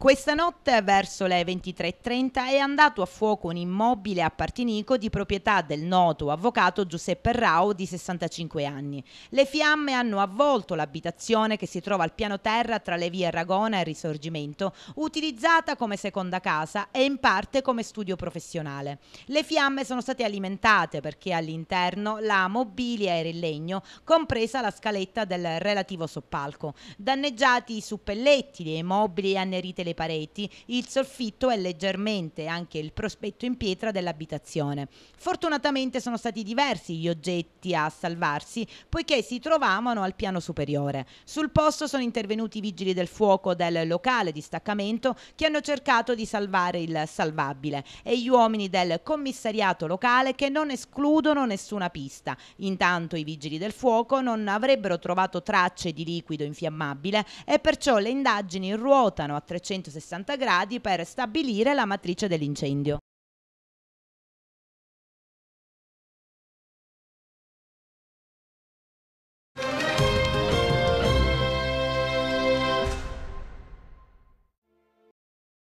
Questa notte verso le 23.30 è andato a fuoco un immobile a Partinico di proprietà del noto avvocato Giuseppe Rao di 65 anni. Le fiamme hanno avvolto l'abitazione che si trova al piano terra tra le vie Ragona e Risorgimento, utilizzata come seconda casa e in parte come studio professionale. Le fiamme sono state alimentate perché all'interno la mobilia era in legno, compresa la scaletta del relativo soppalco. Danneggiati i suppellettili e i mobili annerite le le pareti, il soffitto e leggermente anche il prospetto in pietra dell'abitazione. Fortunatamente sono stati diversi gli oggetti a salvarsi, poiché si trovavano al piano superiore. Sul posto sono intervenuti i vigili del fuoco del locale di staccamento che hanno cercato di salvare il salvabile e gli uomini del commissariato locale che non escludono nessuna pista. Intanto i vigili del fuoco non avrebbero trovato tracce di liquido infiammabile e perciò le indagini ruotano a 300 360 gradi per stabilire la matrice dell'incendio.